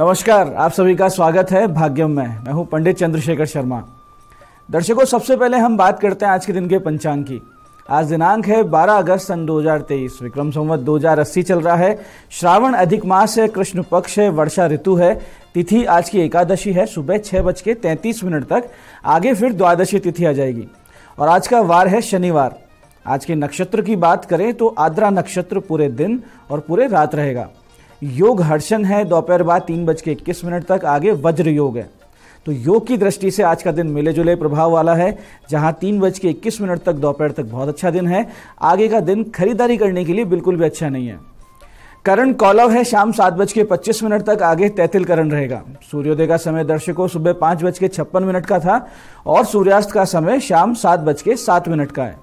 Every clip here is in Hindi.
नमस्कार आप सभी का स्वागत है भाग्यम में मैं हूं पंडित चंद्रशेखर शर्मा दर्शकों सबसे पहले हम बात करते हैं आज के दिन के पंचांग की आज दिनांक है 12 अगस्त सन 2023 विक्रम संवत दो चल रहा है श्रावण अधिक मास है कृष्ण पक्ष है वर्षा ऋतु है तिथि आज की एकादशी है सुबह छह बज के मिनट तक आगे फिर द्वादशी तिथि आ जाएगी और आज का वार है शनिवार आज के नक्षत्र की बात करें तो आद्रा नक्षत्र पूरे दिन और पूरे रात रहेगा योग हर्षण है दोपहर बाद तीन बज के इक्कीस मिनट तक आगे वज्र योग है तो योग की दृष्टि से आज का दिन मिले जुले प्रभाव वाला है जहां तीन बज के इक्कीस मिनट तक दोपहर तक बहुत अच्छा दिन है आगे का दिन खरीदारी करने के लिए बिल्कुल भी अच्छा नहीं है करण कौलव है शाम सात बज के पच्चीस मिनट तक आगे तैतिल करण रहेगा सूर्योदय का समय दर्शकों सुबह पांच बज के छप्पन मिनट का था और सूर्यास्त का समय शाम सात बज के सात मिनट का है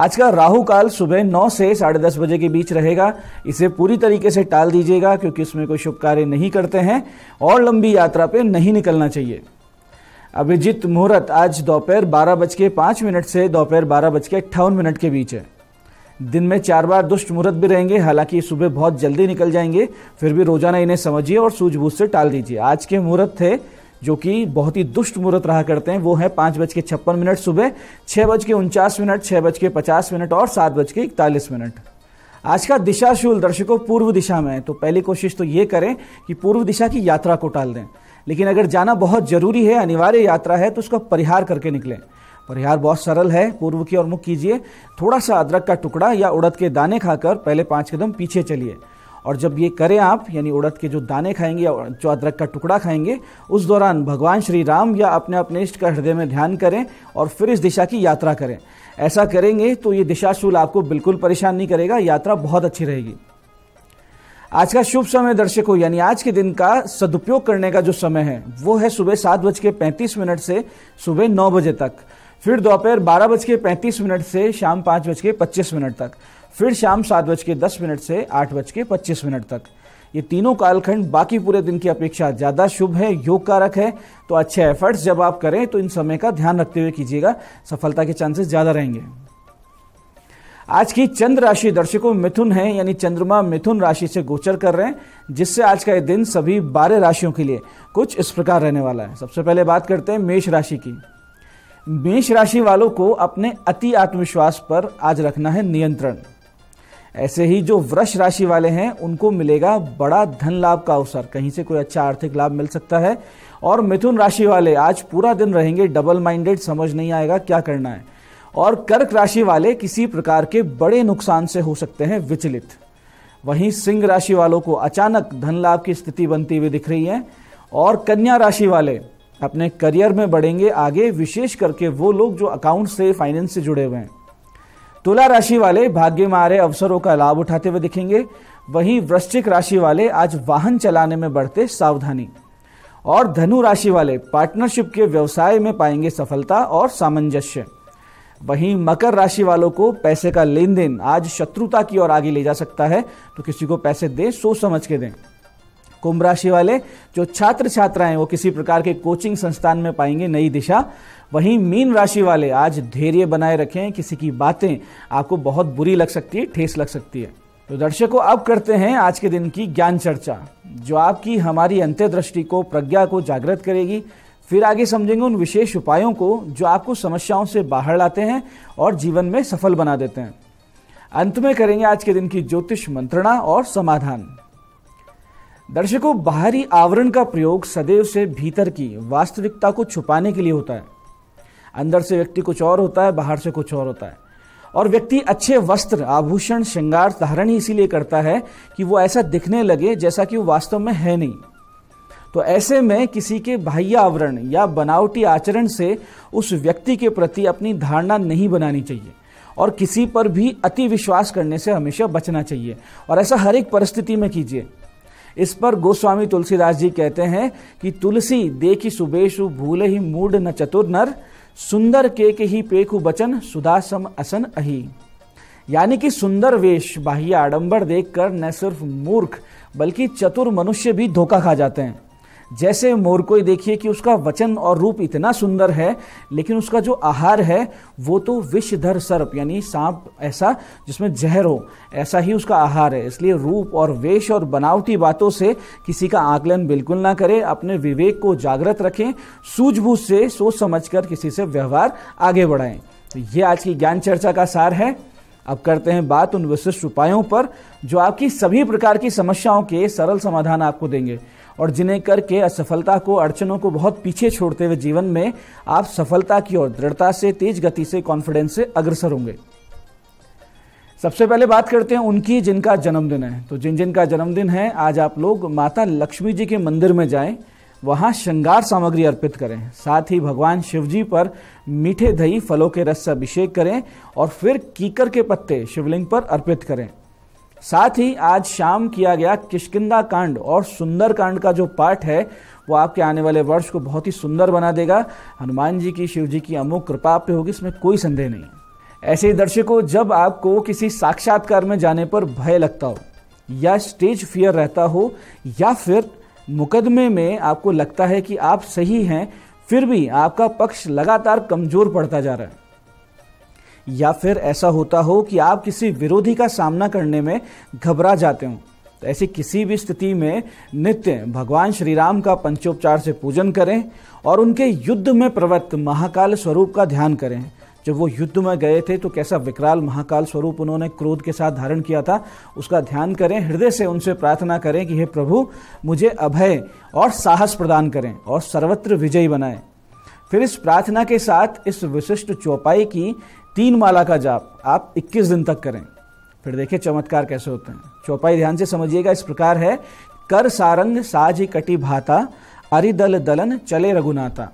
आज का राहु काल सुबह नौ से साढ़े दस बजे के बीच रहेगा इसे पूरी तरीके से टाल दीजिएगा क्योंकि इसमें कोई शुभ कार्य नहीं करते हैं और लंबी यात्रा पे नहीं निकलना चाहिए अभिजीत मुहूर्त आज दोपहर बारह बज के पाँच मिनट से दोपहर बारह बज के अट्ठावन मिनट के बीच है दिन में चार बार दुष्ट मुहूर्त भी रहेंगे हालांकि सुबह बहुत जल्दी निकल जाएंगे फिर भी रोजाना इन्हें समझिए और सूझबूझ से टाल दीजिए आज के मुहूर्त थे जो कि बहुत ही दुष्ट मुहूर्त रहा करते हैं वो है पाँच बज के छप्पन मिनट सुबह छः बज के उनचास मिनट छः बज के पचास मिनट और सात बज के इकतालीस मिनट आज का दिशाशूल दर्शकों पूर्व दिशा में है तो पहली कोशिश तो ये करें कि पूर्व दिशा की यात्रा को टाल दें लेकिन अगर जाना बहुत ज़रूरी है अनिवार्य यात्रा है तो उसका परिहार करके निकलें परिहार बहुत सरल है पूर्व की ओर मुख कीजिए थोड़ा सा अदरक का टुकड़ा या उड़द के दाने खाकर पहले पाँच कदम पीछे चलिए और जब ये करें आप यानी उड़द के जो दाने खाएंगे या जो अदरक का टुकड़ा खाएंगे उस दौरान भगवान श्री राम या अपने अपने इष्ट का हृदय में ध्यान करें और फिर इस दिशा की यात्रा करें ऐसा करेंगे तो ये दिशाशूल आपको बिल्कुल परेशान नहीं करेगा यात्रा बहुत अच्छी रहेगी आज का शुभ समय दर्शकों यानी आज के दिन का सदुपयोग करने का जो समय है वो है सुबह सात बज के पैंतीस मिनट से सुबह नौ बजे तक फिर दोपहर बारह बज के पैंतीस मिनट से शाम पाँच बज के पच्चीस मिनट तक फिर शाम सात बज के दस मिनट से आठ बज के पच्चीस मिनट तक ये तीनों कालखंड बाकी पूरे दिन की अपेक्षा ज़्यादा शुभ है योग कारक है तो अच्छे एफर्ट्स जब आप करें तो इन समय का ध्यान रखते हुए कीजिएगा सफलता के चांसेस ज़्यादा रहेंगे आज की चंद्र राशि दर्शकों मिथुन है यानी चंद्रमा मिथुन राशि से गोचर कर रहे हैं जिससे आज का ये दिन सभी बारह राशियों के लिए कुछ इस प्रकार रहने वाला है सबसे पहले बात करते हैं मेष राशि की मेष राशि वालों को अपने अति आत्मविश्वास पर आज रखना है नियंत्रण ऐसे ही जो वृक्ष राशि वाले हैं उनको मिलेगा बड़ा धन लाभ का अवसर कहीं से कोई अच्छा आर्थिक लाभ मिल सकता है और मिथुन राशि वाले आज पूरा दिन रहेंगे डबल माइंडेड समझ नहीं आएगा क्या करना है और कर्क राशि वाले किसी प्रकार के बड़े नुकसान से हो सकते हैं विचलित वहीं सिंह राशि वालों को अचानक धन लाभ की स्थिति बनती हुई दिख रही है और कन्या राशि वाले अपने करियर में बढ़ेंगे आगे विशेष करके वो लोग जो अकाउंट से फाइनेंस से जुड़े हुए हैं तुला राशि वाले भाग्य में आ रहे अवसरों का लाभ उठाते हुए दिखेंगे वहीं वृश्चिक राशि वाले आज वाहन चलाने में बढ़ते सावधानी और धनु राशि वाले पार्टनरशिप के व्यवसाय में पाएंगे सफलता और सामंजस्य वहीं मकर राशि वालों को पैसे का लेन देन आज शत्रुता की ओर आगे ले जा सकता है तो किसी को पैसे दें सोच समझ के दें कुंभ राशि वाले जो छात्र छात्राएं वो किसी प्रकार के कोचिंग संस्थान में पाएंगे नई दिशा वहीं मीन राशि वाले आज धैर्य बनाए रखें किसी की बातें आपको बहुत बुरी लग सकती है ठेस लग सकती है तो दर्शकों अब करते हैं आज के दिन की ज्ञान चर्चा जो आपकी हमारी अंत्यदृष्टि को प्रज्ञा को जागृत करेगी फिर आगे समझेंगे उन विशेष उपायों को जो आपको समस्याओं से बाहर लाते हैं और जीवन में सफल बना देते हैं अंत में करेंगे आज के दिन की ज्योतिष मंत्रणा और समाधान दर्शकों बाहरी आवरण का प्रयोग सदैव से भीतर की वास्तविकता को छुपाने के लिए होता है अंदर से व्यक्ति कुछ और होता है बाहर से कुछ और होता है और व्यक्ति अच्छे वस्त्र आभूषण श्रृंगार धारण ही इसीलिए करता है कि वो ऐसा दिखने लगे जैसा कि वो वास्तव में है नहीं तो ऐसे में किसी के बाह्य आवरण या बनावटी आचरण से उस व्यक्ति के प्रति अपनी धारणा नहीं बनानी चाहिए और किसी पर भी अति विश्वास करने से हमेशा बचना चाहिए और ऐसा हर एक परिस्थिति में कीजिए इस पर गोस्वामी तुलसीदास जी कहते हैं कि तुलसी देखी सुबेशु भूले ही मूड न चतुर नर सुंदर के के ही पेखु बचन सुधा सम असन अही यानी कि सुंदर वेश बाह्य आडंबर देखकर न सिर्फ मूर्ख बल्कि चतुर मनुष्य भी धोखा खा जाते हैं जैसे मोर को देखिए कि उसका वचन और रूप इतना सुंदर है लेकिन उसका जो आहार है वो तो विषधर सर्प यानी सांप ऐसा जिसमें जहर हो ऐसा ही उसका आहार है इसलिए रूप और वेश और बनावटी बातों से किसी का आकलन बिल्कुल ना करें अपने विवेक को जागृत रखें सूझबूझ से सोच समझ कर किसी से व्यवहार आगे बढ़ाएं तो ये आज की ज्ञान चर्चा का सार है अब करते हैं बात उन विशिष्ट उपायों पर जो आपकी सभी प्रकार की समस्याओं के सरल समाधान आपको देंगे और जिन्हें करके असफलता को अड़चनों को बहुत पीछे छोड़ते हुए जीवन में आप सफलता की ओर दृढ़ता से तेज गति से कॉन्फिडेंस से अग्रसर होंगे सबसे पहले बात करते हैं उनकी जिनका जन्मदिन है तो जिन जिनका जन्मदिन है आज आप लोग माता लक्ष्मी जी के मंदिर में जाएं वहां श्रृंगार सामग्री अर्पित करें साथ ही भगवान शिव जी पर मीठे दही फलों के रस से अभिषेक करें और फिर कीकर के पत्ते शिवलिंग पर अर्पित करें साथ ही आज शाम किया गया किशकिंदा कांड और सुंदर कांड का जो पाठ है वो आपके आने वाले वर्ष को बहुत ही सुंदर बना देगा हनुमान जी की शिव जी की अमोघ कृपा आप पे होगी इसमें कोई संदेह नहीं ऐसे ही दर्शकों जब आपको किसी साक्षात्कार में जाने पर भय लगता हो या स्टेज फियर रहता हो या फिर मुकदमे में आपको लगता है कि आप सही हैं फिर भी आपका पक्ष लगातार कमज़ोर पड़ता जा रहा है या फिर ऐसा होता हो कि आप किसी विरोधी का सामना करने में घबरा जाते हो तो ऐसी किसी भी स्थिति में नित्य भगवान श्री राम का पंचोपचार से पूजन करें और उनके युद्ध में प्रवृत्त महाकाल स्वरूप का ध्यान करें जब वो युद्ध में गए थे तो कैसा विकराल महाकाल स्वरूप उन्होंने क्रोध के साथ धारण किया था उसका ध्यान करें हृदय से उनसे प्रार्थना करें कि हे प्रभु मुझे अभय और साहस प्रदान करें और सर्वत्र विजयी बनाएं फिर इस प्रार्थना के साथ इस विशिष्ट चौपाई की तीन माला का जाप आप 21 दिन तक करें फिर देखिए चमत्कार कैसे होते हैं चौपाई ध्यान से समझिएगा इस प्रकार है कर सारंग साज कटी भाता अरिदल दलन चले रघुनाथा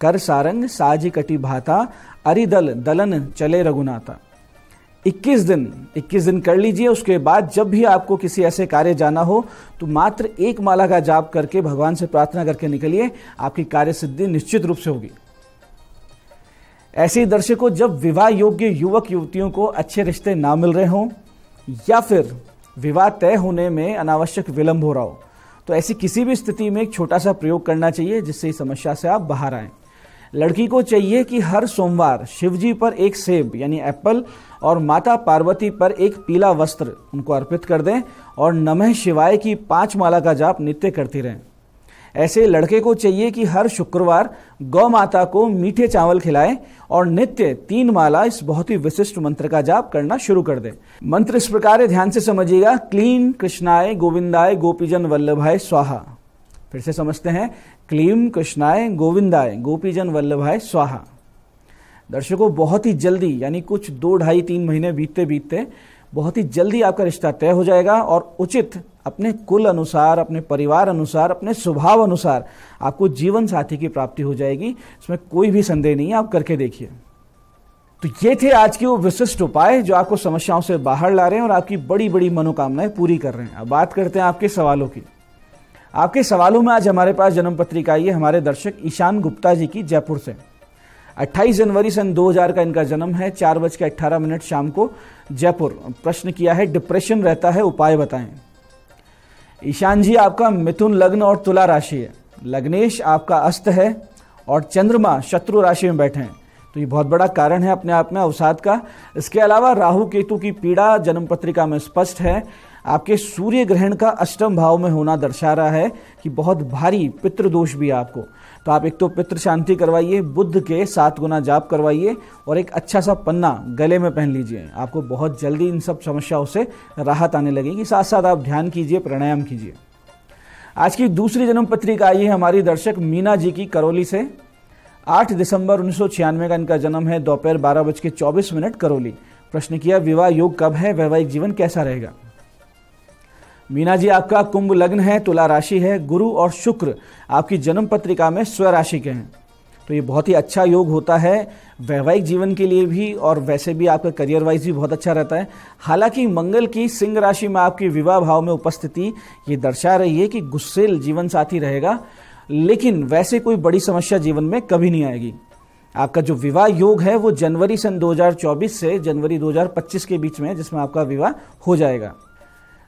कर सारंग साज कटी भाता अरिदल दलन चले रघुनाथा 21 दिन 21 दिन कर लीजिए उसके बाद जब भी आपको किसी ऐसे कार्य जाना हो तो मात्र एक माला का जाप करके भगवान से प्रार्थना करके निकलिए आपकी कार्य सिद्धि निश्चित रूप से होगी ऐसे ही दर्शकों जब विवाह योग्य युवक युवतियों को अच्छे रिश्ते ना मिल रहे हों या फिर विवाह तय होने में अनावश्यक विलंब हो रहा हो तो ऐसी किसी भी स्थिति में एक छोटा सा प्रयोग करना चाहिए जिससे इस समस्या से आप बाहर आए लड़की को चाहिए कि हर सोमवार शिवजी पर एक सेब यानी एप्पल और माता पार्वती पर एक पीला वस्त्र उनको अर्पित कर दें और नमः शिवाय की पांच माला का जाप नित्य करती रहें ऐसे लड़के को चाहिए कि हर शुक्रवार गौ माता को मीठे चावल खिलाएं और नित्य तीन माला इस बहुत ही विशिष्ट मंत्र का जाप करना शुरू कर दें मंत्र इस प्रकार ध्यान से समझिएगा क्लीम कृष्णाय गोविंदाय गोपीजन वल्लभाय स्वाहा फिर से समझते हैं क्लीम कृष्णाय गोविंदाय गोपीजन वल्लभाय स्वाहा दर्शकों बहुत ही जल्दी यानी कुछ दो ढाई तीन महीने बीतते बीतते बहुत ही जल्दी आपका रिश्ता तय हो जाएगा और उचित अपने कुल अनुसार अपने परिवार अनुसार अपने स्वभाव अनुसार आपको जीवन साथी की प्राप्ति हो जाएगी इसमें कोई भी संदेह नहीं है आप करके देखिए तो ये थे आज के वो विशिष्ट उपाय जो आपको समस्याओं से बाहर ला रहे हैं और आपकी बड़ी बड़ी मनोकामनाएं पूरी कर रहे हैं अब बात करते हैं आपके सवालों की आपके सवालों में आज हमारे पास जन्म पत्रिका आई है हमारे दर्शक ईशान गुप्ता जी की जयपुर से 28 जनवरी सन 2000 का इनका जन्म है चार बज के अट्ठारह मिनट शाम को जयपुर प्रश्न किया है डिप्रेशन रहता है उपाय बताएं ईशान जी आपका मिथुन लग्न और तुला राशि है लग्नेश आपका अस्त है और चंद्रमा शत्रु राशि में बैठे हैं तो ये बहुत बड़ा कारण है अपने आप में अवसाद का इसके अलावा राहु केतु की पीड़ा जन्म पत्रिका में स्पष्ट है आपके सूर्य ग्रहण का अष्टम भाव में होना दर्शा रहा है कि बहुत भारी पितृदोष भी आपको तो आप एक तो पित्र शांति करवाइए बुद्ध के सात गुना जाप करवाइए और एक अच्छा सा पन्ना गले में पहन लीजिए आपको बहुत जल्दी इन सब समस्याओं से राहत आने लगेगी साथ साथ आप ध्यान कीजिए प्राणायाम कीजिए आज की दूसरी जन्म पत्रिका आई है हमारी दर्शक मीना जी की करौली से आठ दिसंबर उन्नीस का इनका जन्म है दोपहर बारह बज के चौबीस मिनट करौली प्रश्न किया विवाह योग कब है वैवाहिक जीवन कैसा रहेगा मीना जी आपका कुंभ लग्न है तुला राशि है गुरु और शुक्र आपकी जन्म पत्रिका में स्व राशि के हैं तो ये बहुत ही अच्छा योग होता है वैवाहिक जीवन के लिए भी और वैसे भी आपका करियर वाइज भी बहुत अच्छा रहता है हालांकि मंगल की सिंह राशि में आपकी विवाह भाव में उपस्थिति ये दर्शा रही है कि गुस्से जीवन साथी रहेगा लेकिन वैसे कोई बड़ी समस्या जीवन में कभी नहीं आएगी आपका जो विवाह योग है वो जनवरी सन 2024 से जनवरी 2025 के बीच में जिसमें आपका विवाह हो जाएगा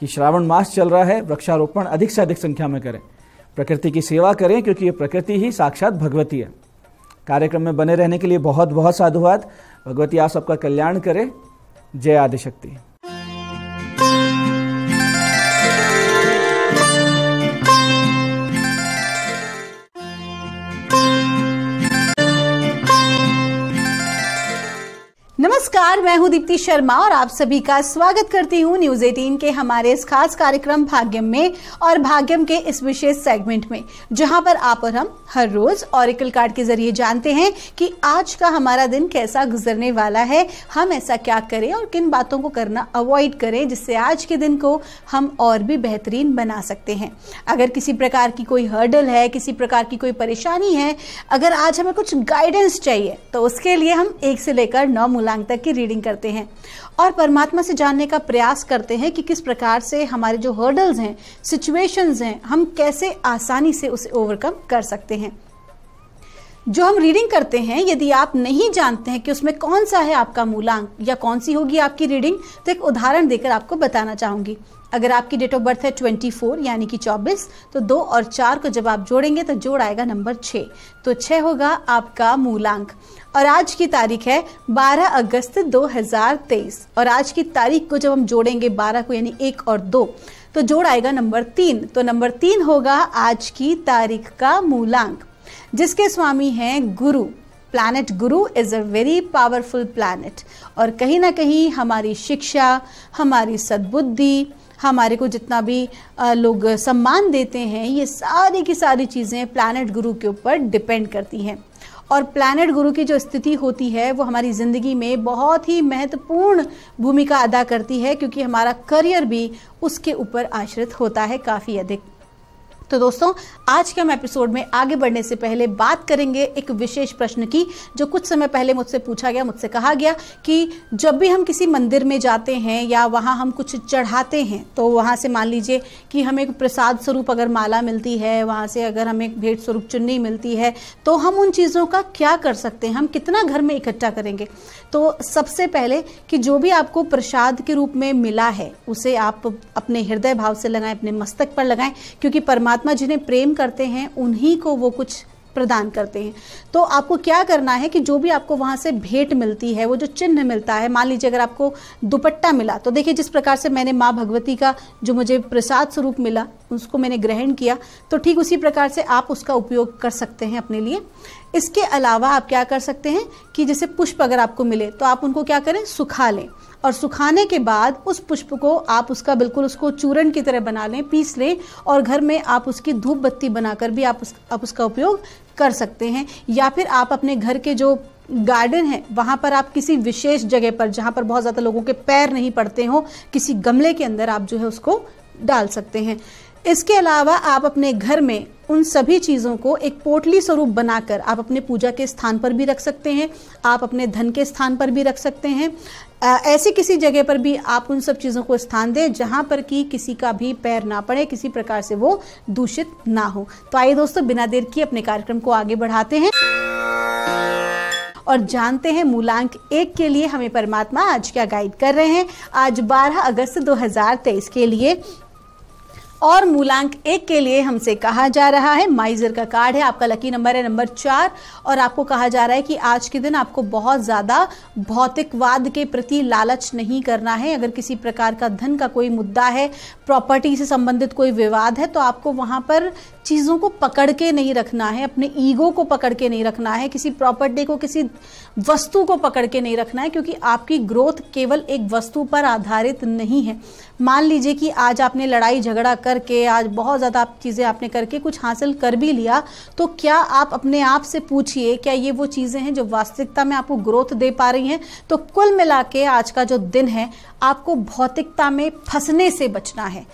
कि श्रावण मास चल रहा है वृक्षारोपण अधिक से अधिक संख्या में करें प्रकृति की सेवा करें क्योंकि ये प्रकृति ही साक्षात भगवती है कार्यक्रम में बने रहने के लिए बहुत बहुत साधुवाद भगवती आप सबका कल्याण करें जय आदिशक्ति नमस्कार मैं हूं दीप्ति शर्मा और आप सभी का स्वागत करती हूं न्यूज 18 के हमारे इस खास कार्यक्रम भाग्यम में और भाग्यम के इस विशेष सेगमेंट में जहां पर आप और हम हर रोज और कार्ड के जरिए जानते हैं कि आज का हमारा दिन कैसा गुजरने वाला है हम ऐसा क्या करें और किन बातों को करना अवॉइड करें जिससे आज के दिन को हम और भी बेहतरीन बना सकते हैं अगर किसी प्रकार की कोई हर्डल है किसी प्रकार की कोई परेशानी है अगर आज हमें कुछ गाइडेंस चाहिए तो उसके लिए हम एक से लेकर नौ मूलांक तक की रीडिंग करते हैं और परमात्मा से जानने का प्रयास करते हैं कि किस प्रकार से हमारे जो हर्डल्स हैं सिचुएशंस हैं हम कैसे आसानी से उसे ओवरकम कर सकते हैं जो हम रीडिंग करते हैं यदि आप नहीं जानते हैं कि उसमें कौन सा है आपका मूलांक या कौन सी होगी आपकी रीडिंग तो एक उदाहरण देकर आपको बताना चाहूंगी अगर आपकी डेट ऑफ बर्थ है 24 यानी कि 24 तो दो और चार को जब आप जोड़ेंगे तो जोड़ आएगा नंबर छः तो छः होगा आपका मूलांक और आज की तारीख है 12 अगस्त 2023 और आज की तारीख को जब हम जोड़ेंगे 12 को यानी एक और दो तो जोड़ आएगा नंबर तीन तो नंबर तीन होगा आज की तारीख का मूलांक जिसके स्वामी हैं Guru planet Guru is a very powerful planet और कहीं ना कहीं हमारी शिक्षा हमारी सद्बुद्धि हमारे को जितना भी लोग सम्मान देते हैं ये सारी की सारी चीज़ें प्लानट गुरु के ऊपर डिपेंड करती हैं और प्लानट गुरु की जो स्थिति होती है वो हमारी ज़िंदगी में बहुत ही महत्वपूर्ण भूमिका अदा करती है क्योंकि हमारा करियर भी उसके ऊपर आश्रित होता है काफ़ी अधिक तो दोस्तों आज के हम एपिसोड में आगे बढ़ने से पहले बात करेंगे एक विशेष प्रश्न की जो कुछ समय पहले मुझसे पूछा गया मुझसे कहा गया कि जब भी हम किसी मंदिर में जाते हैं या वहाँ हम कुछ चढ़ाते हैं तो वहाँ से मान लीजिए कि हमें प्रसाद स्वरूप अगर माला मिलती है वहाँ से अगर हमें भेंट स्वरूप चुन्नी मिलती है तो हम उन चीज़ों का क्या कर सकते हैं हम कितना घर में इकट्ठा करेंगे तो सबसे पहले कि जो भी आपको प्रसाद के रूप में मिला है उसे आप अपने हृदय भाव से लगाएं अपने मस्तक पर लगाएं क्योंकि परमात्मा जिन्हें प्रेम करते हैं उन्हीं को वो कुछ प्रदान करते हैं तो आपको क्या करना है कि जो भी आपको वहाँ से भेंट मिलती है वो जो चिन्ह मिलता है मान लीजिए अगर आपको दुपट्टा मिला तो देखिए जिस प्रकार से मैंने माँ भगवती का जो मुझे प्रसाद स्वरूप मिला उसको मैंने ग्रहण किया तो ठीक उसी प्रकार से आप उसका उपयोग कर सकते हैं अपने लिए इसके अलावा आप क्या कर सकते हैं कि जैसे पुष्प अगर आपको मिले तो आप उनको क्या करें सुखा लें और सुखाने के बाद उस पुष्प को आप उसका बिल्कुल उसको चूरण की तरह बना लें पीस लें और घर में आप उसकी धूप बत्ती बनाकर भी आप उस आप उसका उपयोग कर सकते हैं या फिर आप अपने घर के जो गार्डन है वहाँ पर आप किसी विशेष जगह पर जहाँ पर बहुत ज़्यादा लोगों के पैर नहीं पड़ते हों किसी गमले के अंदर आप जो है उसको डाल सकते हैं इसके अलावा आप अपने घर में उन सभी चीज़ों को एक पोटली स्वरूप बनाकर आप अपने पूजा के स्थान पर भी रख सकते हैं आप अपने धन के स्थान पर भी रख सकते हैं ऐसी किसी जगह पर भी आप उन सब चीज़ों को स्थान दें जहाँ पर कि किसी का भी पैर ना पड़े किसी प्रकार से वो दूषित ना हो तो आइए दोस्तों बिना देर किए अपने कार्यक्रम को आगे बढ़ाते हैं और जानते हैं मूलांक एक के लिए हमें परमात्मा आज क्या गाइड कर रहे हैं आज 12 अगस्त 2023 के लिए और मूलांक एक के लिए हमसे कहा जा रहा है माइजर का कार्ड है आपका लकी नंबर है नंबर चार और आपको कहा जा रहा है कि आज के दिन आपको बहुत ज़्यादा भौतिकवाद के प्रति लालच नहीं करना है अगर किसी प्रकार का धन का कोई मुद्दा है प्रॉपर्टी से संबंधित कोई विवाद है तो आपको वहाँ पर चीज़ों को पकड़ के नहीं रखना है अपने ईगो को पकड़ के नहीं रखना है किसी प्रॉपर्टी को किसी वस्तु को पकड़ के नहीं रखना है क्योंकि आपकी ग्रोथ केवल एक वस्तु पर आधारित नहीं है मान लीजिए कि आज आपने लड़ाई झगड़ा करके आज बहुत ज़्यादा आप चीज़ें आपने करके कुछ हासिल कर भी लिया तो क्या आप अपने आप से पूछिए क्या ये वो चीज़ें हैं जो वास्तविकता में आपको ग्रोथ दे पा रही हैं तो कुल मिला के आज का जो दिन है आपको भौतिकता में फंसने से बचना है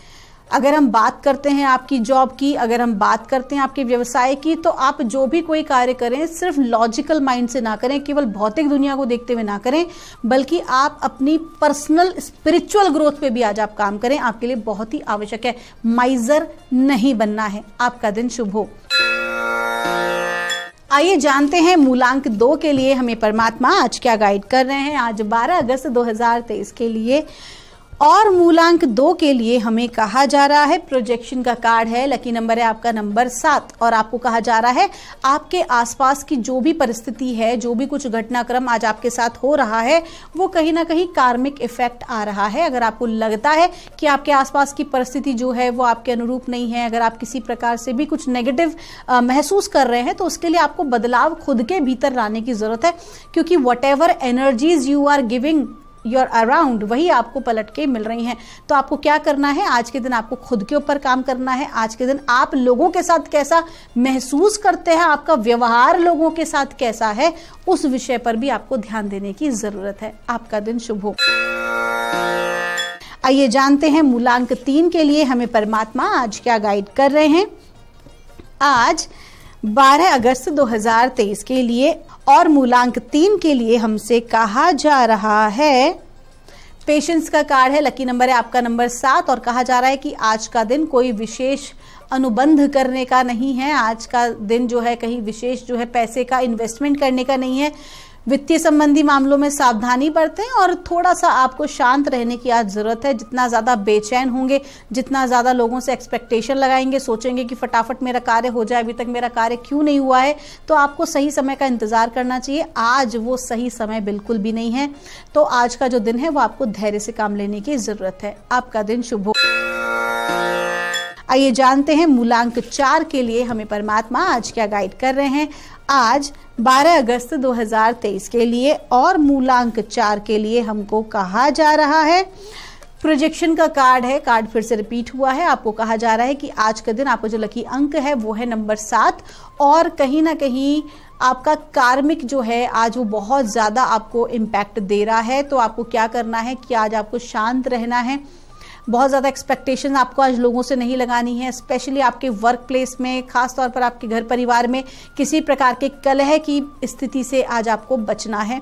अगर हम बात करते हैं आपकी जॉब की अगर हम बात करते हैं आपके व्यवसाय की तो आप जो भी कोई कार्य करें सिर्फ लॉजिकल माइंड से ना करें केवल भौतिक दुनिया को देखते हुए ना करें बल्कि आप अपनी पर्सनल स्पिरिचुअल ग्रोथ पे भी आज आप काम करें आपके लिए बहुत ही आवश्यक है माइजर नहीं बनना है आपका दिन शुभ हो आइए जानते हैं मूलांक दो के लिए हमें परमात्मा आज क्या गाइड कर रहे हैं आज 12 अगस्त 2023 के लिए और मूलांक दो के लिए हमें कहा जा रहा है प्रोजेक्शन का कार्ड है लकी नंबर है आपका नंबर सात और आपको कहा जा रहा है आपके आसपास की जो भी परिस्थिति है जो भी कुछ घटनाक्रम आज आपके साथ हो रहा है वो कहीं ना कहीं कार्मिक इफेक्ट आ रहा है अगर आपको लगता है कि आपके आसपास की परिस्थिति जो है वो आपके अनुरूप नहीं है अगर आप किसी प्रकार से भी कुछ नेगेटिव महसूस कर रहे हैं तो उसके लिए आपको बदलाव खुद के भीतर लाने की ज़रूरत है क्योंकि what energies you are giving your around वही आपको पलट के मिल रही हैं तो आपको क्या करना है आज के दिन आपको खुद के ऊपर काम करना है आज के दिन आप लोगों के साथ कैसा महसूस करते हैं आपका व्यवहार लोगों के साथ कैसा है उस विषय पर भी आपको ध्यान देने की ज़रूरत है आपका दिन शुभ हो आइए जानते हैं मूलांक तीन के लिए हमें परमात्मा आज क्या गाइड कर रहे हैं आज 12 अगस्त 2023 के लिए और मूलांक तीन के लिए हमसे कहा जा रहा है पेशेंस का कार्ड है लकी नंबर है आपका नंबर सात और कहा जा रहा है कि आज का दिन कोई विशेष अनुबंध करने का नहीं है आज का दिन जो है कहीं विशेष जो है पैसे का इन्वेस्टमेंट करने का नहीं है वित्तीय संबंधी मामलों में सावधानी बरतें और थोड़ा सा आपको शांत रहने की आज ज़रूरत है जितना ज़्यादा बेचैन होंगे जितना ज़्यादा लोगों से एक्सपेक्टेशन लगाएंगे सोचेंगे कि फटाफट मेरा कार्य हो जाए अभी तक मेरा कार्य क्यों नहीं हुआ है तो आपको सही समय का इंतज़ार करना चाहिए आज वो सही समय बिल्कुल भी नहीं है तो आज का जो दिन है वो आपको धैर्य से काम लेने की ज़रूरत है आपका दिन शुभ हो आइए जानते हैं मूलांक चार के लिए हमें परमात्मा आज क्या गाइड कर रहे हैं आज 12 अगस्त 2023 के लिए और मूलांक चार के लिए हमको कहा जा रहा है प्रोजेक्शन का कार्ड है कार्ड फिर से रिपीट हुआ है आपको कहा जा रहा है कि आज का दिन आपका जो लकी अंक है वो है नंबर सात और कहीं ना कहीं आपका कार्मिक जो है आज वो बहुत ज़्यादा आपको इम्पैक्ट दे रहा है तो आपको क्या करना है कि आज आपको शांत रहना है बहुत ज़्यादा एक्सपेक्टेशन आपको आज लोगों से नहीं लगानी है स्पेशली आपके वर्क प्लेस में खासतौर पर आपके घर परिवार में किसी प्रकार के कलह की स्थिति से आज आपको बचना है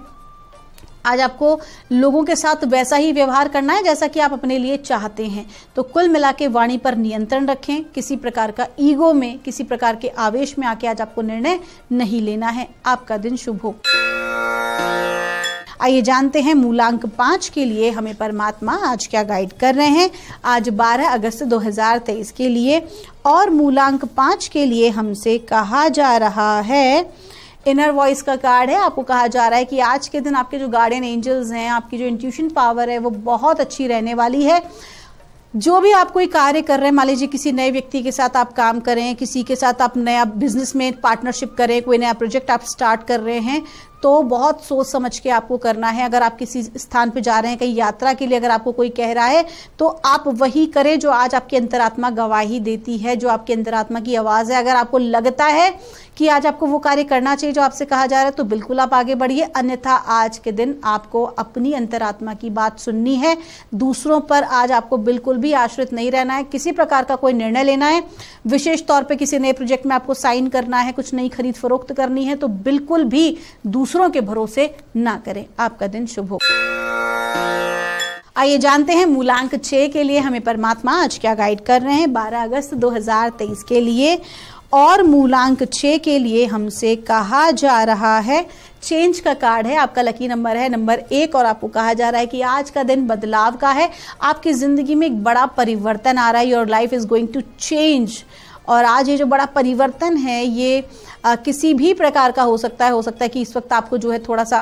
आज आपको लोगों के साथ वैसा ही व्यवहार करना है जैसा कि आप अपने लिए चाहते हैं तो कुल मिला के वाणी पर नियंत्रण रखें किसी प्रकार का ईगो में किसी प्रकार के आवेश में आके आज आपको निर्णय नहीं लेना है आपका दिन शुभ हो आइए जानते हैं मूलांक पाँच के लिए हमें परमात्मा आज क्या गाइड कर रहे हैं आज 12 अगस्त 2023 के लिए और मूलांक पाँच के लिए हमसे कहा जा रहा है इनर वॉइस का कार्ड है आपको कहा जा रहा है कि आज के दिन आपके जो गार्डियन एंजल्स हैं आपकी जो इंट्यूशन पावर है वो बहुत अच्छी रहने वाली है जो भी आप कोई कार्य कर रहे हैं मान लीजिए किसी नए व्यक्ति के साथ आप काम करें किसी के साथ आप नया बिजनेस में पार्टनरशिप करें कोई नया प्रोजेक्ट आप स्टार्ट कर रहे हैं तो बहुत सोच समझ के आपको करना है अगर आप किसी स्थान पर जा रहे हैं कहीं यात्रा के लिए अगर आपको कोई कह रहा है तो आप वही करें जो आज आपकी अंतरात्मा गवाही देती है जो आपकी अंतरात्मा की आवाज़ है अगर आपको लगता है कि आज आपको वो कार्य करना चाहिए जो आपसे कहा जा रहा है तो बिल्कुल आप आगे बढ़िए अन्यथा आज के दिन आपको अपनी अंतरात्मा की बात सुननी है दूसरों पर आज आपको बिल्कुल भी आश्रित नहीं रहना है किसी प्रकार का कोई निर्णय लेना है विशेष तौर पर किसी नए प्रोजेक्ट में आपको साइन करना है कुछ नई खरीद फरोख्त करनी है तो बिल्कुल भी दूसरों दूसरों के भरोसे ना करें आपका दिन शुभ हो आइए जानते हैं मूलांक छः के लिए हमें परमात्मा आज क्या गाइड कर रहे हैं 12 अगस्त 2023 के लिए और मूलांक छः के लिए हमसे कहा जा रहा है चेंज का कार्ड है आपका लकी नंबर है नंबर एक और आपको कहा जा रहा है कि आज का दिन बदलाव का है आपकी ज़िंदगी में एक बड़ा परिवर्तन आ रहा है your life is going to change और आज ये जो बड़ा परिवर्तन है ये आ, किसी भी प्रकार का हो सकता है हो सकता है कि इस वक्त आपको जो है थोड़ा सा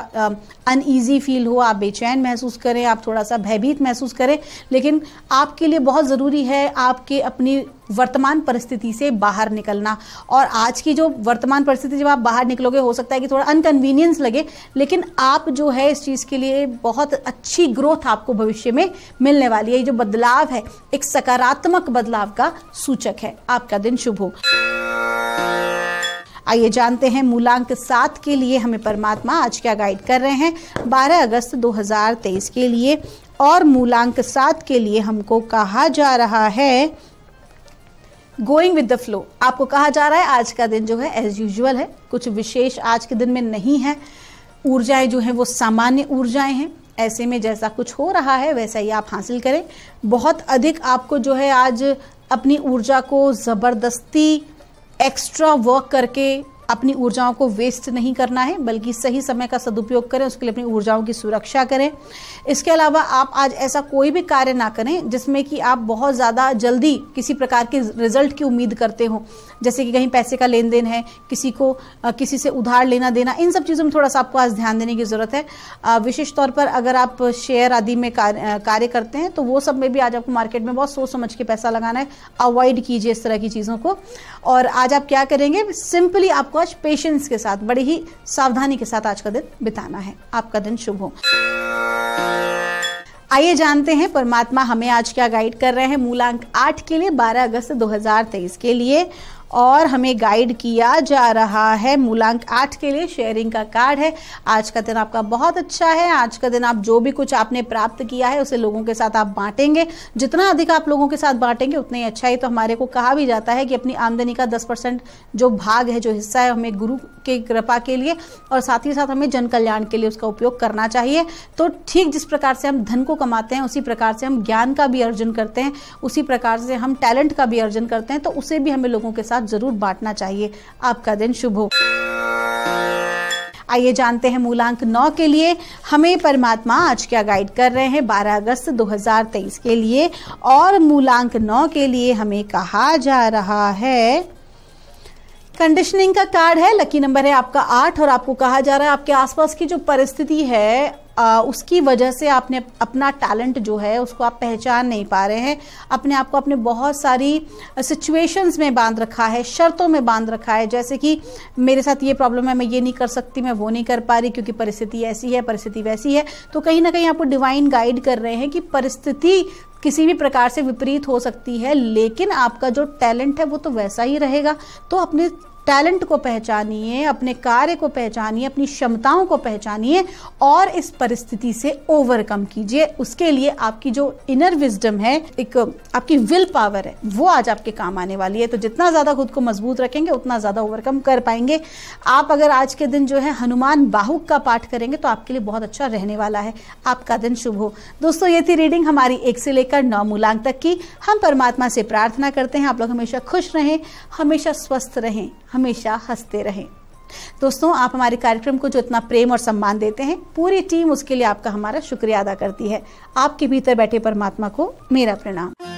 अनईजी फील हो आप बेचैन महसूस करें आप थोड़ा सा भयभीत महसूस करें लेकिन आपके लिए बहुत ज़रूरी है आपके अपनी वर्तमान परिस्थिति से बाहर निकलना और आज की जो वर्तमान परिस्थिति जब आप बाहर निकलोगे हो सकता है कि थोड़ा अनकन्वीनियंस लगे लेकिन आप जो है इस चीज़ के लिए बहुत अच्छी ग्रोथ आपको भविष्य में मिलने वाली है ये जो बदलाव है एक सकारात्मक बदलाव का सूचक है आपका दिन शुभ हो आइए जानते हैं मूलांक सात के लिए हमें परमात्मा आज क्या गाइड कर रहे हैं 12 अगस्त 2023 के लिए और मूलांक सात के लिए हमको कहा जा रहा है गोइंग विद द फ्लो आपको कहा जा रहा है आज का दिन जो है एज यूजल है कुछ विशेष आज के दिन में नहीं है ऊर्जाएं जो हैं वो सामान्य ऊर्जाएं हैं ऐसे में जैसा कुछ हो रहा है वैसा ही आप हासिल करें बहुत अधिक आपको जो है आज अपनी ऊर्जा को ज़बरदस्ती एक्स्ट्रा वर्क करके अपनी ऊर्जाओं को वेस्ट नहीं करना है बल्कि सही समय का सदुपयोग करें उसके लिए अपनी ऊर्जाओं की सुरक्षा करें इसके अलावा आप आज ऐसा कोई भी कार्य ना करें जिसमें कि आप बहुत ज़्यादा जल्दी किसी प्रकार के रिजल्ट की उम्मीद करते हो जैसे कि कहीं पैसे का लेन देन है किसी को किसी से उधार लेना देना इन सब चीज़ों में थोड़ा सा आपको आज ध्यान देने की ज़रूरत है विशेष तौर पर अगर आप शेयर आदि में कार्य करते हैं तो वो सब में भी आज आपको मार्केट में बहुत सोच समझ के पैसा लगाना है अवॉइड कीजिए इस तरह की चीज़ों को और आज आप क्या करेंगे सिंपली आपको आपको आज पेशेंस के साथ बड़ी ही सावधानी के साथ आज का दिन बिताना है आपका दिन शुभ हो आइए जानते हैं परमात्मा हमें आज क्या गाइड कर रहे हैं मूलांक आठ के लिए 12 अगस्त 2023 के लिए और हमें गाइड किया जा रहा है मूलांक आठ के लिए शेयरिंग का कार्ड है आज का दिन आपका बहुत अच्छा है आज का दिन आप जो भी कुछ आपने प्राप्त किया है उसे लोगों के साथ आप बांटेंगे जितना अधिक आप लोगों के साथ बांटेंगे उतना ही अच्छा ही तो हमारे को कहा भी जाता है कि अपनी आमदनी का दस परसेंट जो भाग है जो हिस्सा है हमें गुरु के कृपा के लिए और साथ ही साथ हमें जन कल्याण के लिए उसका उपयोग करना चाहिए तो ठीक जिस प्रकार से हम धन को कमाते हैं उसी प्रकार से हम ज्ञान का भी अर्जन करते हैं उसी प्रकार से हम टैलेंट का भी अर्जन करते हैं तो उसे भी हमें लोगों के साथ साथ जरूर बांटना चाहिए आपका दिन शुभ हो आइए जानते हैं मूलांक नौ के लिए हमें परमात्मा आज क्या गाइड कर रहे हैं 12 अगस्त 2023 के लिए और मूलांक नौ के लिए हमें कहा जा रहा है कंडीशनिंग का कार्ड है लकी नंबर है आपका आठ और आपको कहा जा रहा है आपके आसपास की जो परिस्थिति है आ, उसकी वजह से आपने अपना टैलेंट जो है उसको आप पहचान नहीं पा रहे हैं अपने आप को अपने बहुत सारी सिचुएशंस में बांध रखा है शर्तों में बांध रखा है जैसे कि मेरे साथ ये प्रॉब्लम है मैं ये नहीं कर सकती मैं वो नहीं कर पा रही क्योंकि परिस्थिति ऐसी है परिस्थिति वैसी है तो कहीं ना कहीं आपको डिवाइन गाइड कर रहे हैं कि परिस्थिति किसी भी प्रकार से विपरीत हो सकती है लेकिन आपका जो टैलेंट है वो तो वैसा ही रहेगा तो अपने टैलेंट को पहचानिए अपने कार्य को पहचानिए अपनी क्षमताओं को पहचानिए और इस परिस्थिति से ओवरकम कीजिए उसके लिए आपकी जो इनर विजडम है एक आपकी विल पावर है वो आज आपके काम आने वाली है तो जितना ज़्यादा खुद को मजबूत रखेंगे उतना ज़्यादा ओवरकम कर पाएंगे आप अगर आज के दिन जो है हनुमान बाहुक का पाठ करेंगे तो आपके लिए बहुत अच्छा रहने वाला है आपका दिन शुभ हो दोस्तों ये थी रीडिंग हमारी एक से लेकर नौ मूलांक तक की हम परमात्मा से प्रार्थना करते हैं आप लोग हमेशा खुश रहें हमेशा स्वस्थ रहें हमेशा हंसते रहें दोस्तों आप हमारे कार्यक्रम को जो इतना प्रेम और सम्मान देते हैं पूरी टीम उसके लिए आपका हमारा शुक्रिया अदा करती है आपके भीतर बैठे परमात्मा को मेरा प्रणाम